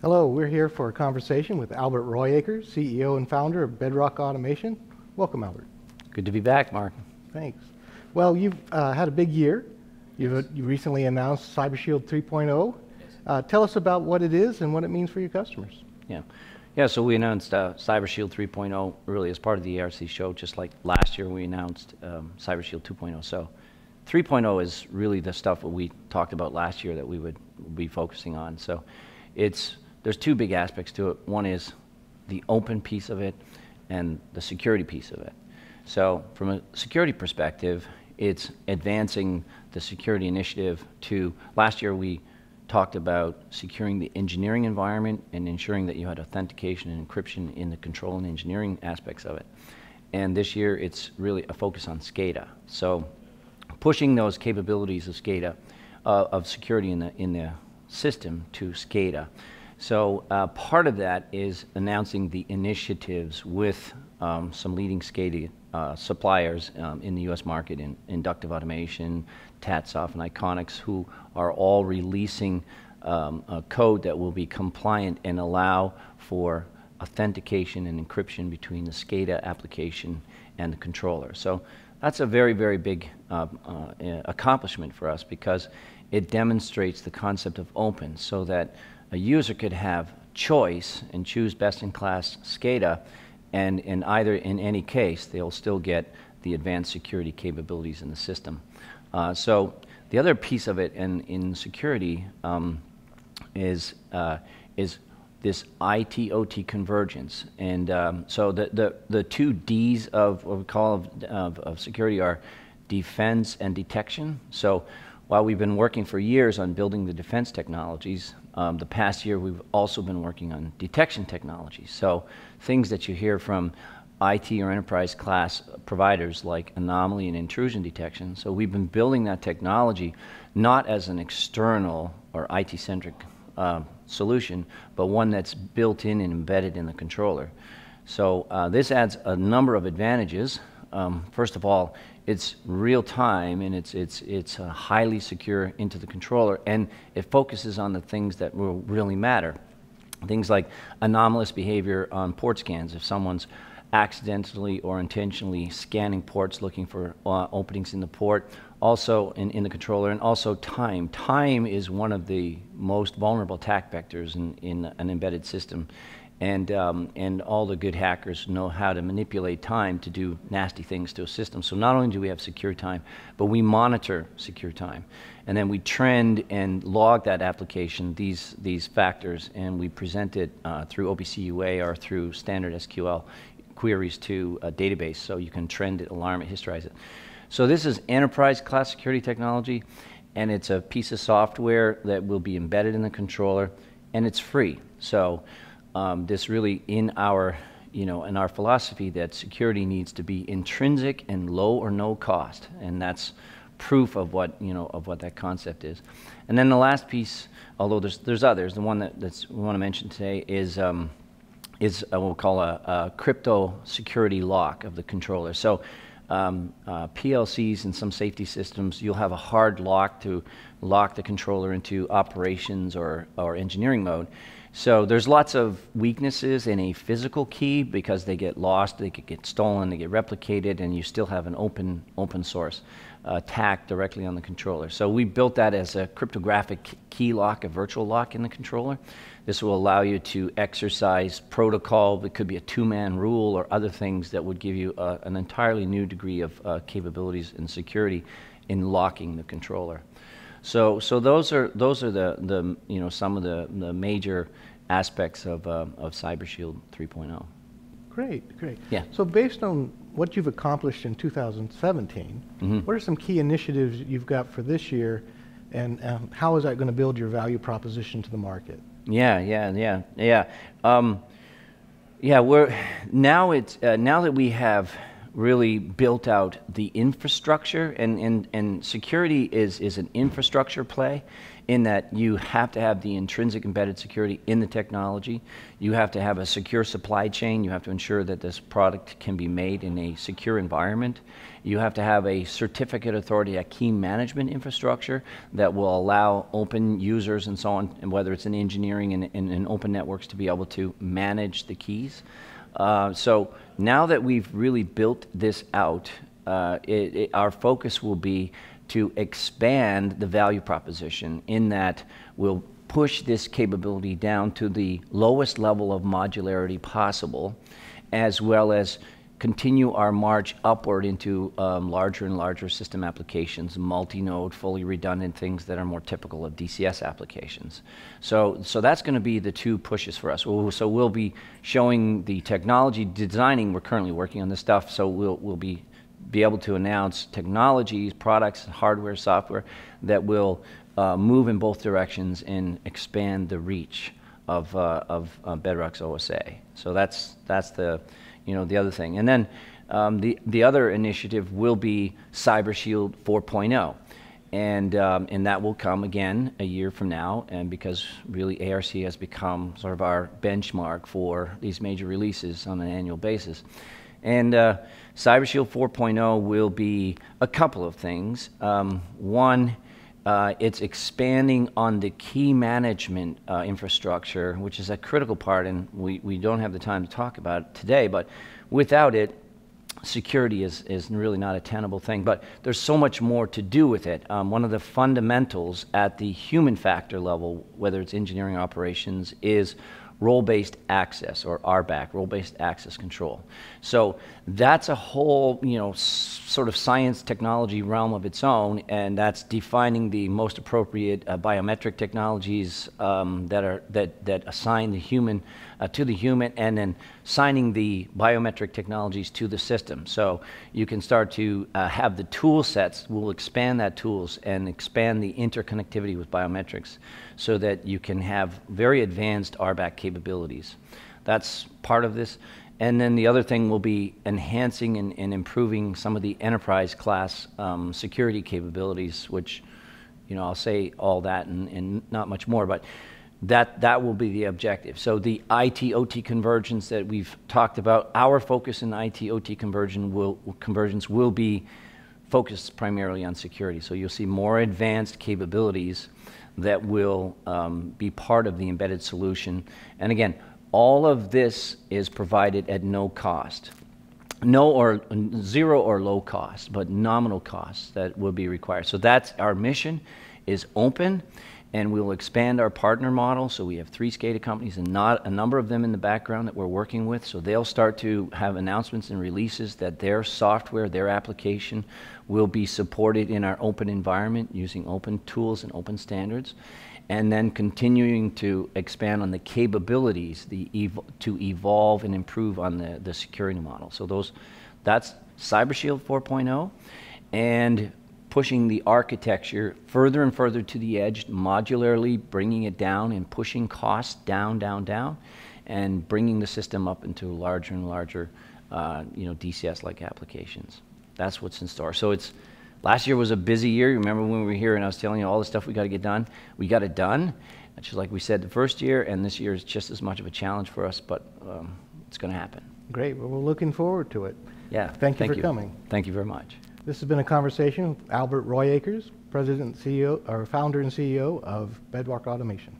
Hello, we're here for a conversation with Albert Royaker, CEO and founder of Bedrock Automation. Welcome, Albert. Good to be back, Mark. Thanks. Well, you've uh, had a big year. You've, yes. you recently announced CyberShield 3.0. Yes. Uh, tell us about what it is and what it means for your customers. Yeah. Yeah, so we announced uh, CyberShield 3.0 really as part of the ARC show, just like last year we announced um, CyberShield 2.0. So 3.0 is really the stuff that we talked about last year that we would be focusing on. So it's there's two big aspects to it. One is the open piece of it and the security piece of it. So from a security perspective, it's advancing the security initiative to, last year we talked about securing the engineering environment and ensuring that you had authentication and encryption in the control and engineering aspects of it. And this year it's really a focus on SCADA. So pushing those capabilities of SCADA, uh, of security in the, in the system to SCADA. So uh, part of that is announcing the initiatives with um, some leading SCADA uh, suppliers um, in the U.S. market in inductive automation, Tatsoft and Iconics, who are all releasing um, a code that will be compliant and allow for authentication and encryption between the SCADA application and the controller. So that's a very, very big um, uh, accomplishment for us because it demonstrates the concept of open so that a user could have choice and choose best-in-class SCADA, and in either in any case, they'll still get the advanced security capabilities in the system. Uh, so the other piece of it in, in security um, is, uh, is this IT-OT convergence. And um, so the, the, the two Ds of what we call of, of, of security are defense and detection. So while we've been working for years on building the defense technologies, um, the past year, we've also been working on detection technology. So things that you hear from IT or enterprise class providers like anomaly and intrusion detection. So we've been building that technology not as an external or IT centric uh, um, solution, but one that's built in and embedded in the controller. So uh, this adds a number of advantages. Um, first of all, it's real time and it's, it's, it's uh, highly secure into the controller and it focuses on the things that will really matter. Things like anomalous behavior on port scans. If someone's accidentally or intentionally scanning ports looking for uh, openings in the port, also in, in the controller, and also time. Time is one of the most vulnerable attack vectors in, in an embedded system and, um, and all the good hackers know how to manipulate time to do nasty things to a system. So not only do we have secure time, but we monitor secure time. And then we trend and log that application, these, these factors, and we present it uh, through OPC UA or through standard SQL queries to a database. So you can trend it, alarm it, historize it. So this is enterprise class security technology, and it's a piece of software that will be embedded in the controller, and it's free. So um, this really in our you know, in our philosophy that security needs to be intrinsic and low or no cost, and that's proof of what you know of what that concept is. And then the last piece, although there's there's others, the one that that's we want to mention today is. Um, is uh, we'll call a, a, crypto security lock of the controller. So um, uh, PLCs and some safety systems, you'll have a hard lock to lock the controller into operations or, or engineering mode. So there's lots of weaknesses in a physical key because they get lost, they could get stolen, they get replicated, and you still have an open open source attack uh, directly on the controller. So we built that as a cryptographic key lock, a virtual lock in the controller. This will allow you to exercise protocol. It could be a two-man rule or other things that would give you a, uh, an entirely new degree of uh, capabilities and security in locking the controller. So, so those are those are the, the you know some of the, the major aspects of uh, of CyberShield 3.0. Great, great. Yeah. So based on what you've accomplished in 2017, mm-hmm. what are some key initiatives you've got for this year, and um, how is that going to build your value proposition to the market? Yeah, yeah, yeah, yeah. Um, yeah, we're now it's uh, now that we have really built out the infrastructure, and, and, and security is, is an infrastructure play in that you have to have the intrinsic embedded security in the technology. You have to have a secure supply chain. You have to ensure that this product can be made in a secure environment. You have to have a certificate authority, a key management infrastructure that will allow open users and so on, and whether it's in engineering and, in and open networks to be able to manage the keys. Uh, so now that we've really built this out, uh, it, it, our focus will be to expand the value proposition in that we'll push this capability down to the lowest level of modularity possible, as well as continue our march upward into um, larger and larger system applications, multi-node, fully redundant things that are more typical of DCS applications. So, so that's going to be the two pushes for us. We'll, so we'll be showing the technology designing. We're currently working on this stuff, so we'll, we'll be be able to announce technologies, products, hardware, software that will uh, move in both directions and expand the reach of, uh, of uh, Bedrock's OSA. So that's, that's the, you know, the other thing. And then um, the, the other initiative will be Cyber Shield 4.0. And, um, and that will come again a year from now, and because really ARC has become sort of our benchmark for these major releases on an annual basis. And uh, Cyber Shield 4.0 will be a couple of things. Um, one uh, it's expanding on the key management uh, infrastructure, which is a critical part, and we, we don't have the time to talk about it today, but without it, security is, is really not a tenable thing. But there's so much more to do with it. Um, one of the fundamentals at the human factor level, whether it's engineering operations, is role-based access or RBAC, role-based access control. So that's a whole, you know, sort of science technology realm of its own, and that's defining the most appropriate uh, biometric technologies um, that are that that assign the human uh, to the human, and then signing the biometric technologies to the system. So you can start to uh, have the tool sets. We'll expand that tools and expand the interconnectivity with biometrics, so that you can have very advanced RBAC capabilities. That's part of this. And then the other thing will be enhancing and, and improving some of the enterprise class um, security capabilities, which, you know, I'll say all that and, and not much more, but that, that will be the objective. So the IT OT convergence that we've talked about, our focus in IT OT convergence will, convergence will be focused primarily on security. So you'll see more advanced capabilities that will um, be part of the embedded solution. And again, all of this is provided at no cost. No or zero or low cost, but nominal costs that will be required. So that's our mission is open and we will expand our partner model. So we have three skater companies and not a number of them in the background that we're working with. So they'll start to have announcements and releases that their software, their application will be supported in our open environment using open tools and open standards. And then continuing to expand on the capabilities the ev to evolve and improve on the, the security model. So those, that's Cyber Shield 4.0. And pushing the architecture further and further to the edge, modularly bringing it down and pushing costs down, down, down, and bringing the system up into larger and larger, uh, you know, DCS-like applications. That's what's in store. So it's last year was a busy year. Remember when we were here and I was telling you all the stuff we got to get done? We got it done. just like we said the first year, and this year is just as much of a challenge for us, but um, it's going to happen. Great. Well, we're looking forward to it. Yeah. Thank you thank for you. coming. Thank you very much. This has been a conversation with Albert Royakers, President and CEO, or Founder and CEO of Bedrock Automation.